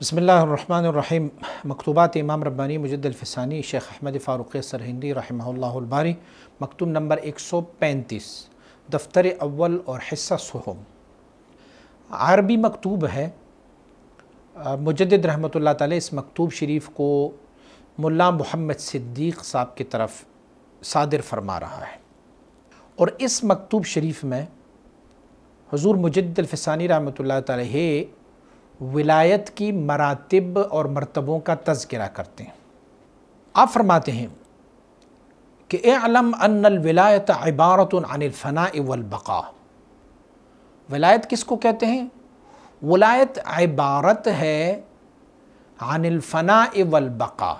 بسم اللہ الرحمن الرحیم مکتوبات امام ربانی مجد الفسانی شیخ احمد فاروق سرہندی رحمہ اللہ الباری مکتوب نمبر ایک سو پینتیس دفتر اول اور حصہ سہم عربی مکتوب ہے مجدد رحمۃ اللہ تعالی اس مکتوب شریف کو ملا محمد صدیق صاحب کی طرف صادر فرما رہا ہے اور اس مکتوب شریف میں حضور مجد الفسانی رحمۃ اللہ تعالی ولایت کی مراتب اور مرتبوں کا تذکرہ کرتے ہیں آپ فرماتے ہیں کہ اعلم ان الولایت عبارت عن الفناء والبقاء ولایت کس کو کہتے ہیں ولایت عبارت ہے عن الفناء والبقاء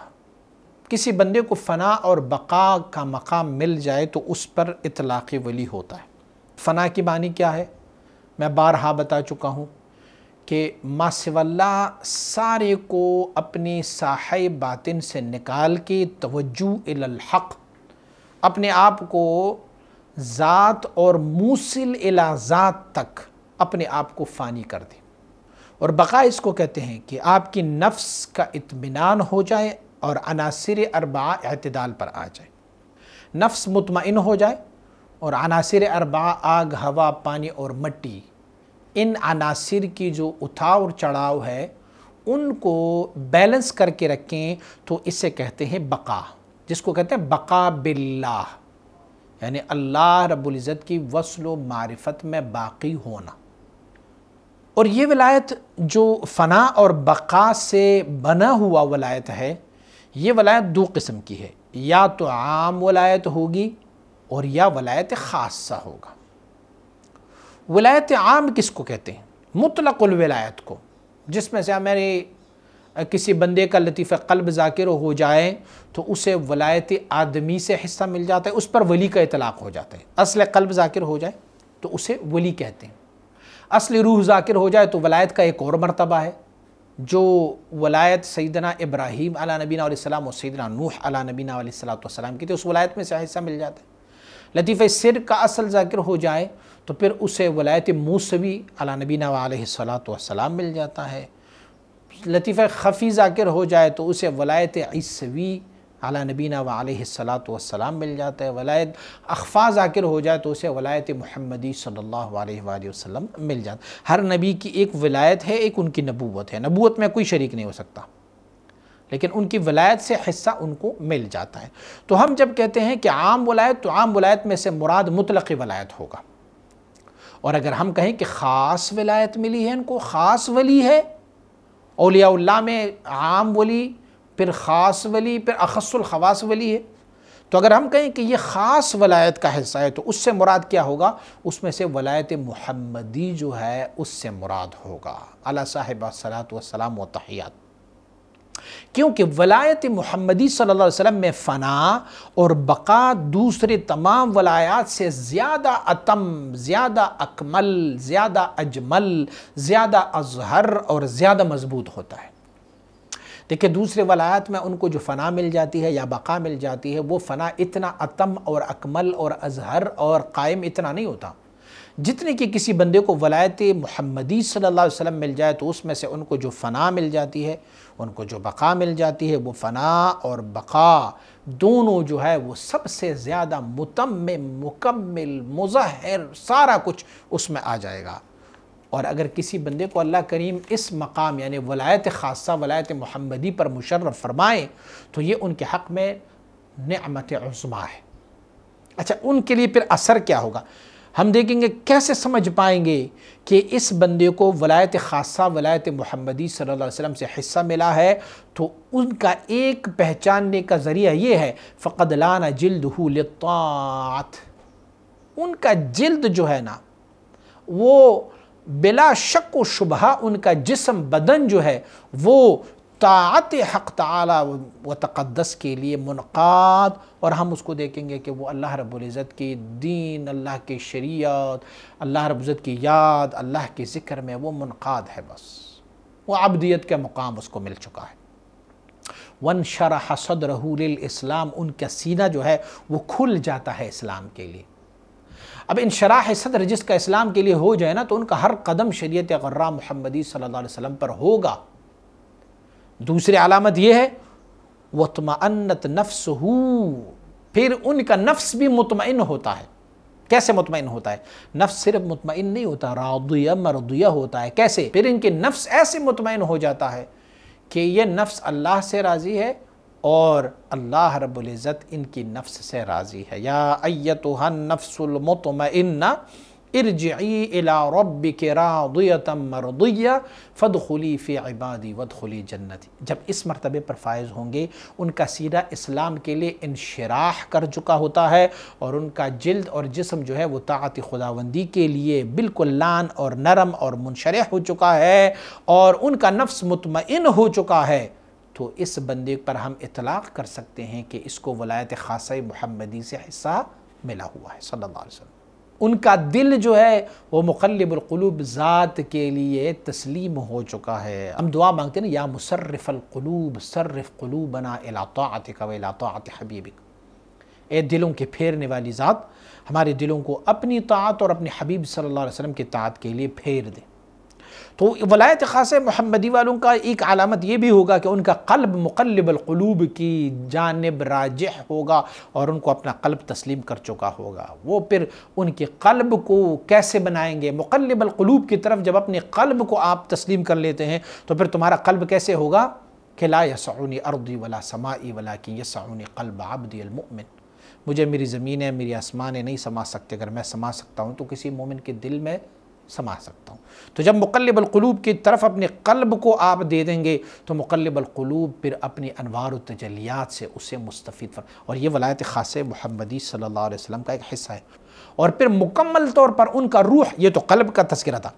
کسی بندے کو فنا اور بقا کا مقام مل جائے تو اس پر اطلاق ولی ہوتا ہے فنا کی معنی کیا ہے میں بارہا بتا چکا ہوں کہ ما صلاح سارے کو اپنی ساحے باطن سے نکال کے توجہ الالحق اپنے آپ کو ذات اور موصل الہ ذات تک اپنے آپ کو فانی کر دیں اور بقا اس کو کہتے ہیں کہ آپ کی نفس کا اطمینان ہو جائے اور عناصر اربع اعتدال پر آ جائے نفس مطمئن ہو جائے اور عناصر اربع آگ ہوا پانی اور مٹی ان عناصر کی جو اور چڑھاؤ ہے ان کو بیلنس کر کے رکھیں تو اسے کہتے ہیں بقا جس کو کہتے ہیں بقا باللہ یعنی اللہ رب العزت کی وصل و معرفت میں باقی ہونا اور یہ ولایت جو فنا اور بقا سے بنا ہوا ولایت ہے یہ ولایت دو قسم کی ہے یا تو عام ولایت ہوگی اور یا ولایت خاصہ ہوگا ولایت عام کس کو کہتے ہیں مطلق الولایت کو جس میں سے ہمارے کسی بندے کا لطیف قلب ذاکر ہو جائے تو اسے ولایت آدمی سے حصہ مل جاتا ہے اس پر ولی کا اطلاق ہو جاتا ہے اصل قلب ذاکر ہو جائے تو اسے ولی کہتے ہیں اصل روح ذاکر ہو جائے تو ولایت کا ایک اور مرتبہ ہے جو ولایت سیدنا ابراہیم علیہ نبینا علیہ السلام اور سیدنا نوح علیہ نبینا علیہ السلام کی تھی اس ولایت میں سے حصہ مل جاتا ہے لطیفہ سر کا اصل ذاکر ہو جائے تو پھر اسے ولایت موسوی علی نبینا ولََ علیہ السلام مل جاتا ہے لطیفہ خفی ذاکر ہو جائے تو اسے ولایت عیسوی علی نبینا و علیہ السلام مل جاتا ہے ولایت اخفا ذاکر ہو جائے تو اسے ولایت محمدی صلی اللہ علیہ وآلہ وسلم مل جاتا ہر نبی کی ایک ولایت ہے ایک ان کی نبوت ہے نبوت میں کوئی شریک نہیں ہو سکتا لیکن ان کی ولایت سے حصہ ان کو مل جاتا ہے تو ہم جب کہتے ہیں کہ عام ولایت تو عام ولایت میں سے مراد مطلق ولایت ہوگا اور اگر ہم کہیں کہ خاص ولایت ملی ہے ان کو خاص ولی ہے اولیاء اللہ میں عام ولی پھر خاص ولی پھر اخص الخواص ولی ہے تو اگر ہم کہیں کہ یہ خاص ولایت کا حصہ ہے تو اس سے مراد کیا ہوگا اس میں سے ولایت محمدی جو ہے اس سے مراد ہوگا اللہ صاحبہ وسلم وسلام تحیات کیونکہ ولایت محمدی صلی اللہ علیہ وسلم میں فنا اور بقا دوسرے تمام ولایات سے زیادہ اتم زیادہ اکمل زیادہ اجمل زیادہ اظہر اور زیادہ مضبوط ہوتا ہے دیکھیں دوسرے ولایات میں ان کو جو فنا مل جاتی ہے یا بقا مل جاتی ہے وہ فنا اتنا اتم اور اکمل اور اظہر اور قائم اتنا نہیں ہوتا جتنے کہ کسی بندے کو ولایت محمدی صلی اللہ علیہ وسلم مل جائے تو اس میں سے ان کو جو فنا مل جاتی ہے ان کو جو بقا مل جاتی ہے وہ فنا اور بقا دونوں جو ہے وہ سب سے زیادہ متم مکمل مظہر سارا کچھ اس میں آ جائے گا اور اگر کسی بندے کو اللہ کریم اس مقام یعنی ولایت خاصہ ولایت محمدی پر مشرف فرمائیں تو یہ ان کے حق میں نعمت عظمہ ہے اچھا ان کے لیے پھر اثر کیا ہوگا ہم دیکھیں گے کیسے سمجھ پائیں گے کہ اس بندے کو ولایت خاصہ ولایت محمدی صلی اللہ علیہ وسلم سے حصہ ملا ہے تو ان کا ایک پہچاننے کا ذریعہ یہ ہے فَقَدْ لَانَ جِلْدُهُ حول ان کا جلد جو ہے نا وہ بلا شک و شبہ ان کا جسم بدن جو ہے وہ طاعت حق تعالی و تقدس کے لیے منقاد اور ہم اس کو دیکھیں گے کہ وہ اللہ رب العزت کی دین اللہ کی شریعت اللہ رب العزت کی یاد اللہ کے ذکر میں وہ منقاد ہے بس وہ عبدیت کا مقام اس کو مل چکا ہے ون شرح صدر اسلام ان کا سینہ جو ہے وہ کھل جاتا ہے اسلام کے لیے اب ان صدر جس کا اسلام کے لیے ہو جائے نا تو ان کا ہر قدم شریعت غرہ محمدی صلی اللہ علیہ وسلم پر ہوگا دوسرے علامت یہ ہے نفس ہو پھر ان کا نفس بھی مطمئن ہوتا ہے کیسے مطمئن ہوتا ہے نفس صرف مطمئن نہیں ہوتا راضیہ مرضیہ ہوتا ہے کیسے پھر ان کے نفس ایسے مطمئن ہو جاتا ہے کہ یہ نفس اللہ سے راضی ہے اور اللہ رب العزت ان کی نفس سے راضی ہے یا ایتوہا نفس المطمئنہ ارجعی الى ربک راضیتا را فدخلی فی عبادی ودخلی جنتی جب اس مرتبے پر فائز ہوں گے ان کا سیرہ اسلام کے لیے انشراح کر چکا ہوتا ہے اور ان کا جلد اور جسم جو ہے وہ طاعت خداوندی کے لیے بالکل لان اور نرم اور منشرح ہو چکا ہے اور ان کا نفس مطمئن ہو چکا ہے تو اس بندے پر ہم اطلاق کر سکتے ہیں کہ اس کو ولایت خاصہ محمدی سے حصہ ملا ہوا ہے صلی اللہ علیہ وسلم ان کا دل جو ہے وہ مقلب القلوب ذات کے لیے تسلیم ہو چکا ہے ہم دعا مانگتے ہیں یا مصرف القلوب صرف قلوبنا الى طاعتك و الى طاعت حبیبك اے دلوں کے پھیرنے والی ذات ہمارے دلوں کو اپنی طاعت اور اپنے حبیب صلی اللہ علیہ وسلم کے طاعت کے لیے پھیر دے تو ولایت خاص محمدی والوں کا ایک علامت یہ بھی ہوگا کہ ان کا قلب مقلب القلوب کی جانب راجح ہوگا اور ان کو اپنا قلب تسلیم کر چکا ہوگا وہ پھر ان کے قلب کو کیسے بنائیں گے مقلب القلوب کی طرف جب اپنے قلب کو آپ تسلیم کر لیتے ہیں تو پھر تمہارا قلب کیسے ہوگا کہ لا یسعونی ولا سمائی ولا کی یسعونی قلب عبدی المؤمن مجھے میری زمینیں میری آسمان نہیں سما سکتے اگر میں سما سکتا ہوں تو کسی مومن کے دل میں سما سکتا ہوں تو جب مقلب القلوب کی طرف اپنے قلب کو آپ دے دیں گے تو مقلب القلوب پھر اپنی انوار و تجلیات سے اسے مستفید اور یہ ولایت خاص محمدی صلی اللہ علیہ وسلم کا ایک حصہ ہے اور پھر مکمل طور پر ان کا روح یہ تو قلب کا تذکرہ تھا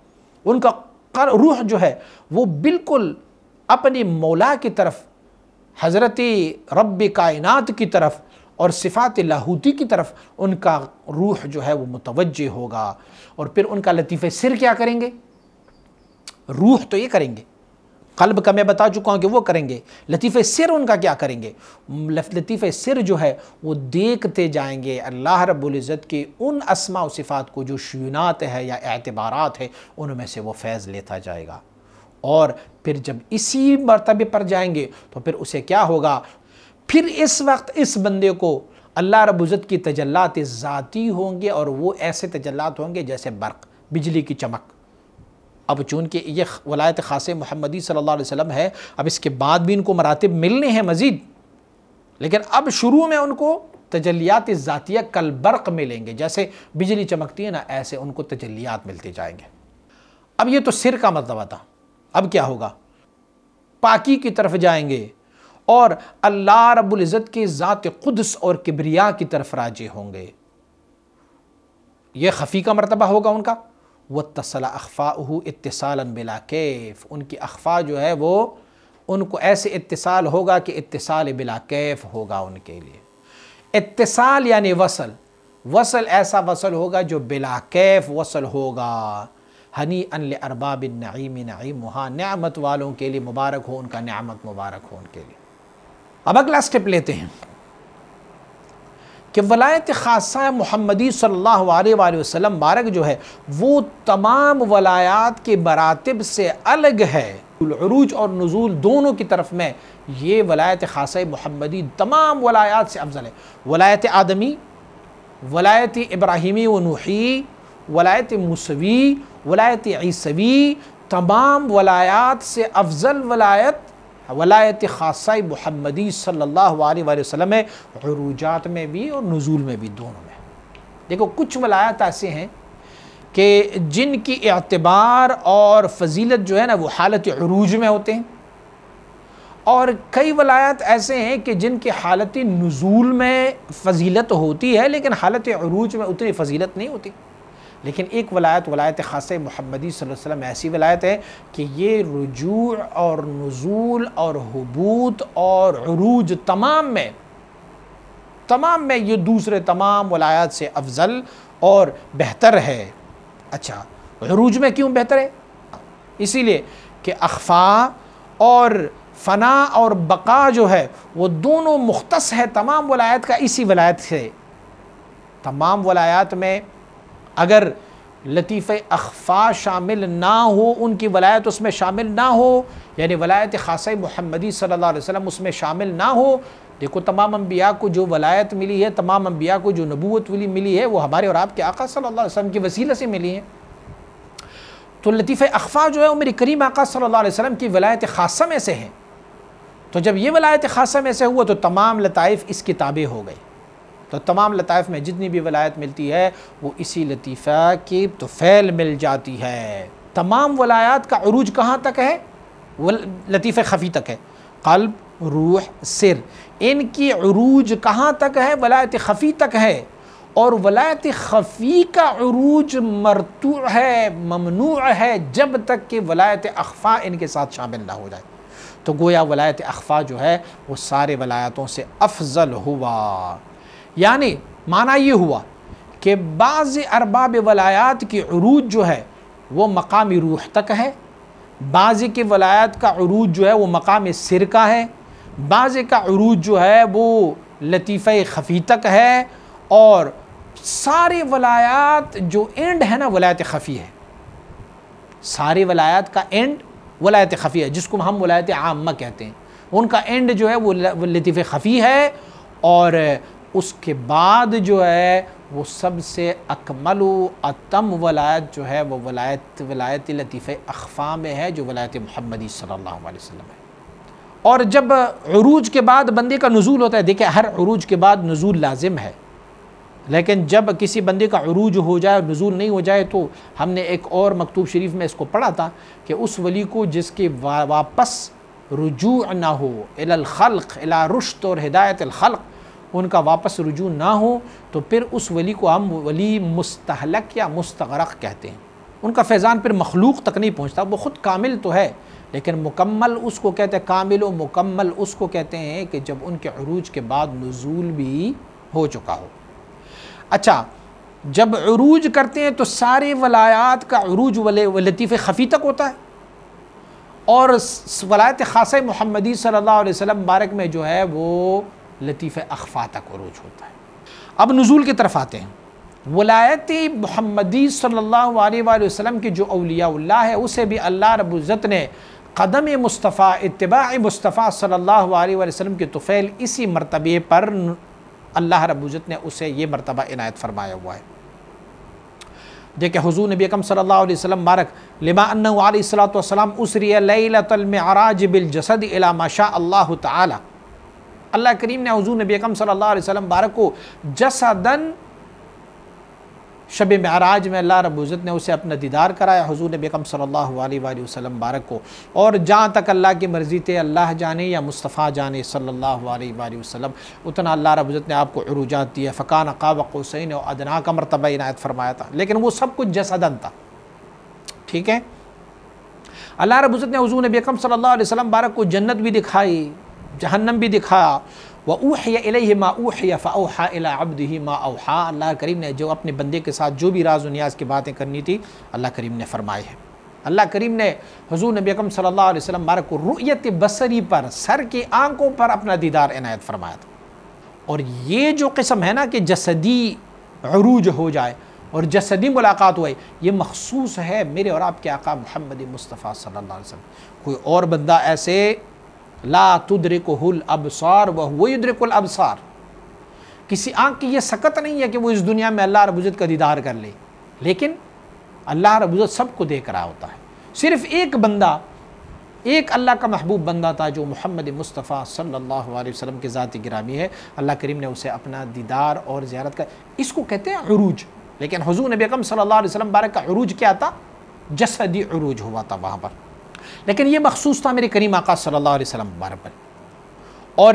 ان کا روح جو ہے وہ بالکل اپنی مولا کی طرف حضرت رب کائنات کی طرف اور صفات لاہوتی کی طرف ان کا روح جو ہے وہ متوجہ ہوگا اور پھر ان کا لطیف سر کیا کریں گے روح تو یہ کریں گے قلب کا میں بتا چکا ہوں کہ وہ کریں گے لطیف سر ان کا کیا کریں گے لطیف سر جو ہے وہ دیکھتے جائیں گے اللہ رب العزت کے ان اسماع و صفات کو جو شیونات ہے یا اعتبارات ہے ان میں سے وہ فیض لیتا جائے گا اور پھر جب اسی مرتبے پر جائیں گے تو پھر اسے کیا ہوگا پھر اس وقت اس بندے کو اللہ رب عزت کی تجلات ذاتی ہوں گے اور وہ ایسے تجلات ہوں گے جیسے برق بجلی کی چمک اب چونکہ یہ ولایت خاص محمدی صلی اللہ علیہ وسلم ہے اب اس کے بعد بھی ان کو مراتب ملنے ہیں مزید لیکن اب شروع میں ان کو تجلیات ذاتیہ کل برق ملیں گے جیسے بجلی چمکتی ہے نا ایسے ان کو تجلیات ملتے جائیں گے اب یہ تو سر کا مرتبہ تھا اب کیا ہوگا پاکی کی طرف جائیں گے اور اللہ رب العزت کے ذات قدس اور کبریا کی طرف راجے ہوں گے یہ خفی کا مرتبہ ہوگا ان کا وہ تسل اخبا بِلَا بلا کیف ان کی اخفا جو ہے وہ ان کو ایسے اتصال ہوگا کہ اتصال بلا کیف ہوگا ان کے لیے اتصال یعنی وصل وصل ایسا وصل ہوگا جو بلا کیف وصل ہوگا ہنی ان ارباب النعیم نعیم نعمت والوں کے لیے مبارک ہو ان کا نعمت مبارک ہو ان کے لیے اب اگلا سٹپ لیتے ہیں کہ ولایت خاصہ محمدی صلی اللہ علیہ وآلہ وسلم بارک جو ہے وہ تمام ولایات کے براتب سے الگ ہے عروج اور نزول دونوں کی طرف میں یہ ولایت خاصہ محمدی تمام ولایات سے افضل ہے ولایت آدمی ولایت ابراہیمی و نوحی ولایت مصوی ولایت عیسوی تمام ولایات سے افضل ولایت ولایت خاصہ محمدی صلی اللہ علیہ وآلہ وسلم ہے عروجات میں بھی اور نزول میں بھی دونوں میں دیکھو کچھ ولایات ایسے ہیں کہ جن کی اعتبار اور فضیلت جو ہے نا وہ حالت عروج میں ہوتے ہیں اور کئی ولایات ایسے ہیں کہ جن کی حالت نزول میں فضیلت ہوتی ہے لیکن حالت عروج میں اتنی فضیلت نہیں ہوتی لیکن ایک ولایت ولایت خاص محمدی صلی اللہ علیہ وسلم ایسی ولایت ہے کہ یہ رجوع اور نزول اور حبوت اور عروج تمام میں تمام میں یہ دوسرے تمام ولایات سے افضل اور بہتر ہے اچھا عروج میں کیوں بہتر ہے اسی لیے کہ اخفاء اور فنا اور بقا جو ہے وہ دونوں مختص ہے تمام ولایت کا اسی ولایت سے تمام ولایات میں اگر لطیف اخفا شامل نہ ہو ان کی ولایت اس میں شامل نہ ہو یعنی ولایت خاصہ محمدی صلی اللہ علیہ وسلم اس میں شامل نہ ہو دیکھو تمام انبیاء کو جو ولایت ملی ہے تمام انبیاء کو جو نبوت ملی ہے وہ ہمارے اور آپ کے آقا صلی اللہ علیہ وسلم کی وسیلہ سے ملی ہیں تو لطیف اخفا جو ہے وہ میری کریم آقا صلی اللہ علیہ وسلم کی ولایت خاصہ میں سے ہیں تو جب یہ ولایت خاصہ میں سے ہوا تو تمام لطائف اس تابع ہو گئے تو تمام لطائف میں جتنی بھی ولایت ملتی ہے وہ اسی لطیفہ کی تو مل جاتی ہے تمام ولایات کا عروج کہاں تک ہے لطیف خفی تک ہے قلب روح سر ان کی عروج کہاں تک ہے ولایت خفی تک ہے اور ولایت خفی کا عروج مرتوع ہے ممنوع ہے جب تک کہ ولایت اخفا ان کے ساتھ شامل نہ ہو جائے تو گویا ولایت اخفا جو ہے وہ سارے ولایتوں سے افضل ہوا یعنی معنی یہ ہوا کہ بعض ارباب ولایات کی عروج جو ہے وہ مقامی روح تک ہے بعض کے ولایات کا عروج جو ہے وہ مقام سر کا ہے بعض کا عروج جو ہے وہ لطیفہ خفی تک ہے اور سارے ولایات جو اینڈ ہے نا ولایت خفی ہے سارے ولایات کا اینڈ ولایت خفی ہے جس کو ہم ولایت عامہ کہتے ہیں ان کا اینڈ جو ہے وہ لطیف خفی ہے اور اس کے بعد جو ہے وہ سب سے اکمل و اتم ولایت جو ہے وہ ولایت ولایت لطیف اخفا میں ہے جو ولایت محمدی صلی اللہ علیہ وسلم ہے اور جب عروج کے بعد بندے کا نزول ہوتا ہے دیکھیں ہر عروج کے بعد نزول لازم ہے لیکن جب کسی بندے کا عروج ہو جائے اور نزول نہیں ہو جائے تو ہم نے ایک اور مکتوب شریف میں اس کو پڑھا تھا کہ اس ولی کو جس کے واپس رجوع نہ ہو الالخلق الارشت اور ہدایت الخلق ان کا واپس رجوع نہ ہو تو پھر اس ولی کو ہم ولی مستحلق یا مستغرق کہتے ہیں ان کا فیضان پھر مخلوق تک نہیں پہنچتا وہ خود کامل تو ہے لیکن مکمل اس کو کہتے ہیں کامل و مکمل اس کو کہتے ہیں کہ جب ان کے عروج کے بعد نزول بھی ہو چکا ہو اچھا جب عروج کرتے ہیں تو سارے ولایات کا عروج ولطیف خفی تک ہوتا ہے اور ولایت خاصہ محمدی صلی اللہ علیہ وسلم بارک میں جو ہے وہ لطیف اخفا تک عروج ہوتا ہے اب نزول کی طرف آتے ہیں ولایت محمدی صلی اللہ علیہ وآلہ وسلم کی جو اولیاء اللہ ہے اسے بھی اللہ رب العزت نے قدم مصطفیٰ اتباع مصطفیٰ صلی اللہ علیہ وآلہ وسلم کے طفیل اسی مرتبے پر اللہ رب العزت نے اسے یہ مرتبہ عنایت فرمایا ہوا ہے دیکھیں حضور نبی اکم صلی اللہ علیہ وسلم مارک لما انہو علیہ السلام اسری لیلت المعراج بالجسد الى ما شاء اللہ تعالی اللہ کریم نے حضور نبی اکم صلی اللہ علیہ وسلم بارک کو جسادن شب معراج میں اللہ رب عزت نے اسے اپنا دیدار کرایا حضور نبی اکم صلی اللہ علیہ وسلم بارک کو اور جہاں تک اللہ کی مرضی تھے اللہ جانے یا مصطفیٰ جانے صلی اللہ علیہ وسلم اتنا اللہ رب عزت نے آپ کو دیا دی فقان قوسین و ادنا کا مرتبہ عنایت فرمایا تھا لیکن وہ سب کچھ جسدن تھا ٹھیک ہے اللہ رب عزت نے حضور نبی اکم صلی اللہ علیہ وسلم بارک کو جنت بھی دکھائی جہنم بھی دکھایا وہ إِلَيْهِ مَا ما فَأَوْحَا إِلَىٰ عَبْدِهِ مَا أَوْحَا ما اللہ کریم نے جو اپنے بندے کے ساتھ جو بھی راز و نیاز کی باتیں کرنی تھی اللہ کریم نے فرمائے ہیں اللہ کریم نے حضور نبی اکم صلی اللہ علیہ وسلم مارک کو رؤیت بصری پر سر کے آنکھوں پر اپنا دیدار عنایت فرمایا تھا اور یہ جو قسم ہے نا کہ جسدی عروج ہو جائے اور جسدی ملاقات ہوئے یہ مخصوص ہے میرے اور آپ کے آقا محمد مصطفیٰ صلی اللہ علیہ وسلم کوئی اور بندہ ایسے لا تدرکہ الابصار وہو یدرک الابصار کسی آنکھ کی یہ سکت نہیں ہے کہ وہ اس دنیا میں اللہ رب عزت کا دیدار کر لے لیکن اللہ رب عزت سب کو دیکھ رہا ہوتا ہے صرف ایک بندہ ایک اللہ کا محبوب بندہ تھا جو محمد مصطفیٰ صلی اللہ علیہ وسلم کے ذات گرامی ہے اللہ کریم نے اسے اپنا دیدار اور زیارت کا اس کو کہتے ہیں عروج لیکن حضور نبی اکم صلی اللہ علیہ وسلم بارک کا عروج کیا تھا جسدی عروج ہوا تھا وہاں پر لیکن یہ مخصوص تھا میرے کریم آقا صلی اللہ علیہ وسلم مبارک پر اور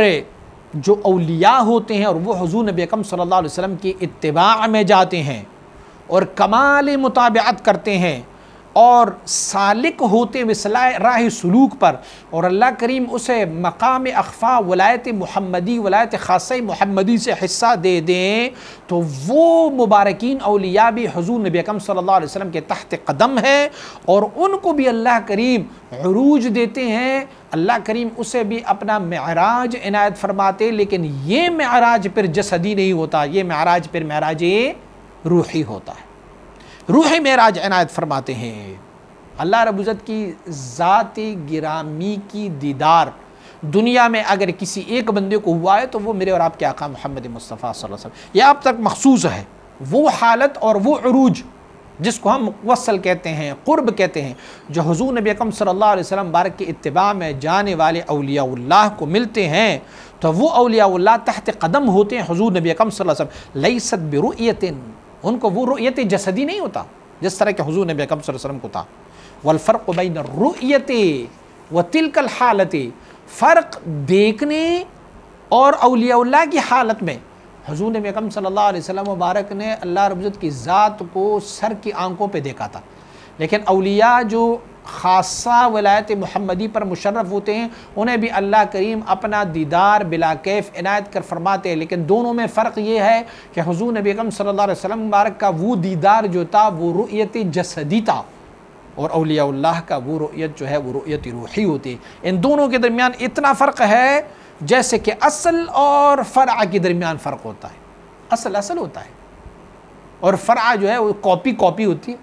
جو اولیاء ہوتے ہیں اور وہ حضور نبی اکم صلی اللہ علیہ وسلم کی اتباع میں جاتے ہیں اور کمال مطابعت کرتے ہیں اور سالک ہوتے وصلہ راہ سلوک پر اور اللہ کریم اسے مقام اخفا ولایت محمدی ولایت خاصہ محمدی سے حصہ دے دیں تو وہ مبارکین اولیاء بھی حضور نبی اکم صلی اللہ علیہ وسلم کے تحت قدم ہے اور ان کو بھی اللہ کریم عروج دیتے ہیں اللہ کریم اسے بھی اپنا معراج عنایت فرماتے لیکن یہ معراج پر جسدی نہیں ہوتا یہ معراج پر معراج روحی ہوتا ہے روح میراج عنایت فرماتے ہیں اللہ رب عزت کی ذاتِ گرامی کی دیدار دنیا میں اگر کسی ایک بندے کو ہوا ہے تو وہ میرے اور آپ کے آقا محمد مصطفیٰ صلی اللہ علیہ وسلم یہ اب تک مخصوص ہے وہ حالت اور وہ عروج جس کو ہم وصل کہتے ہیں قرب کہتے ہیں جو حضور نبی اکم صلی اللہ علیہ وسلم بارک کے اتباع میں جانے والے اولیاء اللہ کو ملتے ہیں تو وہ اولیاء اللہ تحت قدم ہوتے ہیں حضور نبی اکم صلی اللہ علیہ وسلم لیست برویت ان کو وہ رؤیت جسدی نہیں ہوتا جس طرح کہ حضور نبی اکم صلی اللہ علیہ وسلم کو تھا والفرق بین الرؤیت و تلکل فرق دیکھنے اور اولیاء اللہ کی حالت میں حضور نبی اکم صلی اللہ علیہ وسلم مبارک نے اللہ رب عزت کی ذات کو سر کی آنکھوں پہ دیکھا تھا لیکن اولیاء جو خاصہ ولایت محمدی پر مشرف ہوتے ہیں انہیں بھی اللہ کریم اپنا دیدار بلا کیف عنایت کر فرماتے ہیں لیکن دونوں میں فرق یہ ہے کہ حضور نبی اکم صلی اللہ علیہ وسلم مبارک کا وہ دیدار جو تھا وہ رؤیت جسدی تھا اور اولیاء اللہ کا وہ رؤیت جو ہے وہ رؤیت روحی ہوتی ان دونوں کے درمیان اتنا فرق ہے جیسے کہ اصل اور فرع کے درمیان فرق ہوتا ہے اصل اصل ہوتا ہے اور فرع جو ہے وہ کاپی کاپی ہوتی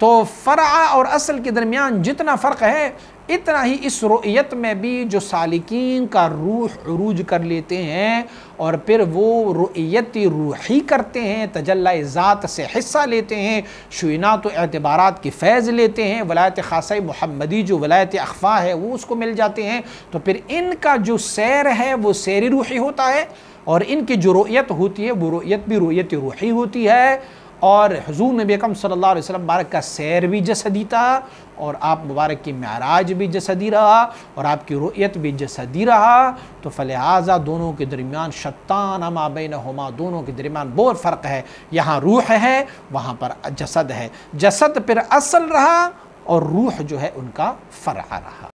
تو فرع اور اصل کے درمیان جتنا فرق ہے اتنا ہی اس رؤیت میں بھی جو سالکین کا روح عروج کر لیتے ہیں اور پھر وہ رؤیت روحی کرتے ہیں تجلہ ذات سے حصہ لیتے ہیں شعینات و اعتبارات کی فیض لیتے ہیں ولایت خاصہ محمدی جو ولایت اخفا ہے وہ اس کو مل جاتے ہیں تو پھر ان کا جو سیر ہے وہ سیر روحی ہوتا ہے اور ان کی جو رؤیت ہوتی ہے وہ رؤیت بھی رؤیت روحی ہوتی ہے اور حضور نبی اکم صلی اللہ علیہ وسلم مبارک کا سیر بھی جسدی تھا اور آپ مبارک کی معراج بھی جسدی رہا اور آپ کی رؤیت بھی جسدی رہا تو فلحاظہ دونوں کے درمیان شتان اما بینہما دونوں کے درمیان بہت فرق ہے یہاں روح ہے وہاں پر جسد ہے جسد پر اصل رہا اور روح جو ہے ان کا فرع رہا